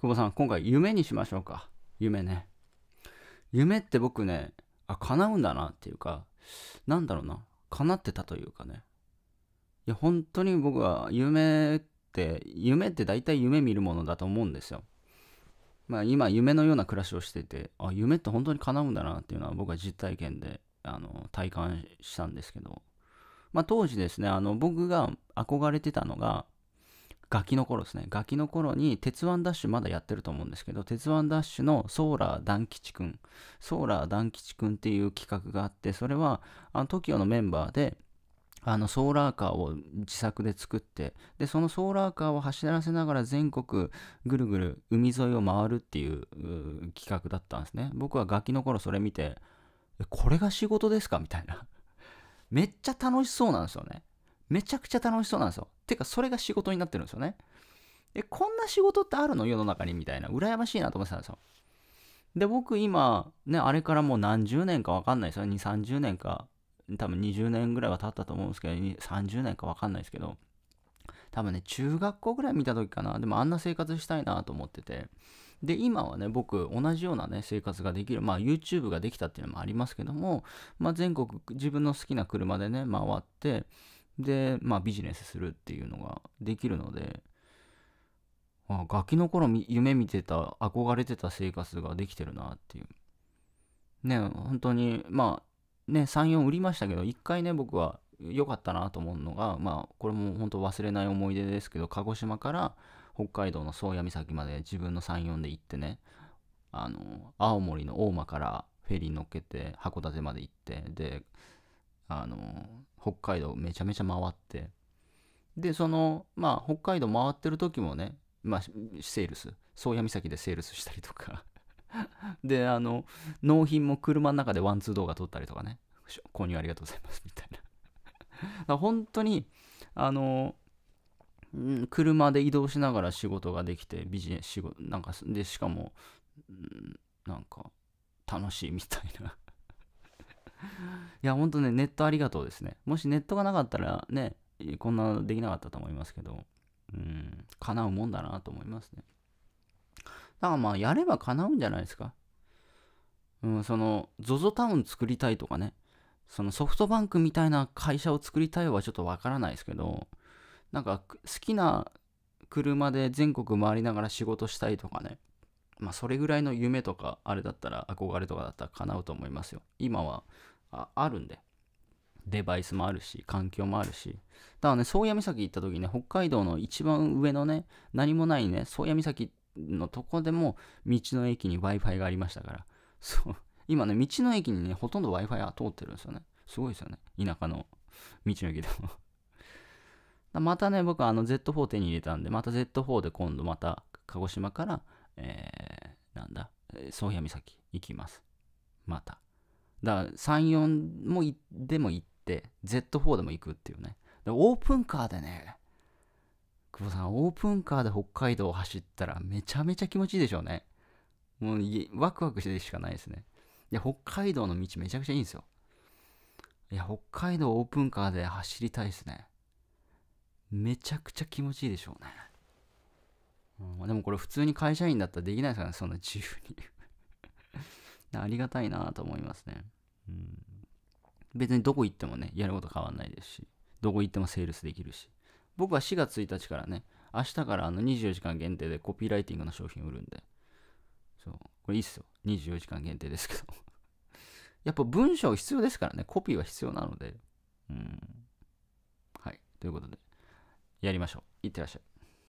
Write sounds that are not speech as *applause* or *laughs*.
久保さん、今回夢にしましょうか。夢ね。夢って僕ね、あ、叶うんだなっていうか、なんだろうな。叶ってたというかね。いや、本当に僕は夢って、夢って大体夢見るものだと思うんですよ。まあ今、夢のような暮らしをしてて、あ、夢って本当に叶うんだなっていうのは僕は実体験で、あの、体感したんですけど、まあ当時ですね、あの、僕が憧れてたのが、ガキの頃ですね。ガキの頃に、鉄腕ダッシュまだやってると思うんですけど、鉄腕ダッシュのソーラー団吉くん、ソーラー団吉くんっていう企画があって、それは、TOKIO のメンバーで、あのソーラーカーを自作で作ってでそのソーラーカーを走らせながら全国ぐるぐる海沿いを回るっていう企画だったんですね僕はガキの頃それ見てこれが仕事ですかみたいなめっちゃ楽しそうなんですよねめちゃくちゃ楽しそうなんですよてか、それが仕事になってるんですよね。え、こんな仕事ってあるの世の中にみたいな。羨ましいなと思ってたんですよ。で、僕今、ね、あれからもう何十年かわかんないですよ。2、30年か、多分20年ぐらいは経ったと思うんですけど、30年かわかんないですけど、多分ね、中学校ぐらい見た時かな。でもあんな生活したいなと思ってて。で、今はね、僕、同じようなね、生活ができる。まあ、YouTube ができたっていうのもありますけども、まあ、全国、自分の好きな車でね、回って、で、まあ、ビジネスするっていうのができるので、あガキの頃夢見てた、憧れてた生活ができてるなっていう。ね、本当に、まあ、ね、3、4売りましたけど、1回ね、僕は良かったなと思うのが、まあ、これも本当忘れない思い出ですけど、鹿児島から北海道の宗谷岬まで自分の3、4で行ってね、あの、青森の大間からフェリー乗っけて函館まで行って、で、あの、北海道めちゃめちゃ回って、で、その、まあ、北海道回ってる時もね、まあ、セールス、宗谷岬でセールスしたりとか *laughs* で、あの、納品も車の中でワンツー動画撮ったりとかね、購入ありがとうございます、みたいな本当に、あの、車で移動しながら仕事ができて、ビジネス仕事、なんか、で、しかも、なんか、楽しいみたいないや、ほんとね、ネットありがとうですね。もしネットがなかったらね、こんなできなかったと思いますけど、うん、叶うもんだなと思いますね。だからまあ、やれば叶うんじゃないですか。うん、その、ZOZO タウン作りたいとかね、そのソフトバンクみたいな会社を作りたいはちょっとわからないですけど、なんか好きな車で全国回りながら仕事したいとかね、まあそれぐらいの夢とかあれだったら憧れとかだったら叶うと思いますよ。今はああるんで。デバイスもあるし、環境もあるし。だからね、宗谷岬行った時ね、北海道の一番上のね、何もないね、宗谷岬のとこでも、道の駅に Wi-Fi がありましたから。そう。今ね、道の駅にね、ほとんど Wi-Fi は通ってるんですよね。すごいですよね。田舎の道の駅でも *laughs* またね、僕はあの Z4 手に入れたんで、また Z4 で今度また鹿児島から、えー、なんだ、宗谷岬行きます。また。だから34もでも行って Z4 でも行くっていうねオープンカーでね久保さんオープンカーで北海道を走ったらめちゃめちゃ気持ちいいでしょうねもうワクワクしてるしかないですねいや北海道の道めちゃくちゃいいんですよいや北海道オープンカーで走りたいですねめちゃくちゃ気持ちいいでしょうね、うん、でもこれ普通に会社員だったらできないですからねそんな自由にありがたいなと思いますね。うん。別にどこ行ってもね、やること変わんないですし、どこ行ってもセールスできるし。僕は4月1日からね、明日からあの24時間限定でコピーライティングの商品売るんで。そう。これいいっすよ。24時間限定ですけど *laughs* やっぱ文章必要ですからね、コピーは必要なので。うん。はい。ということで、やりましょう。いってらっしゃい。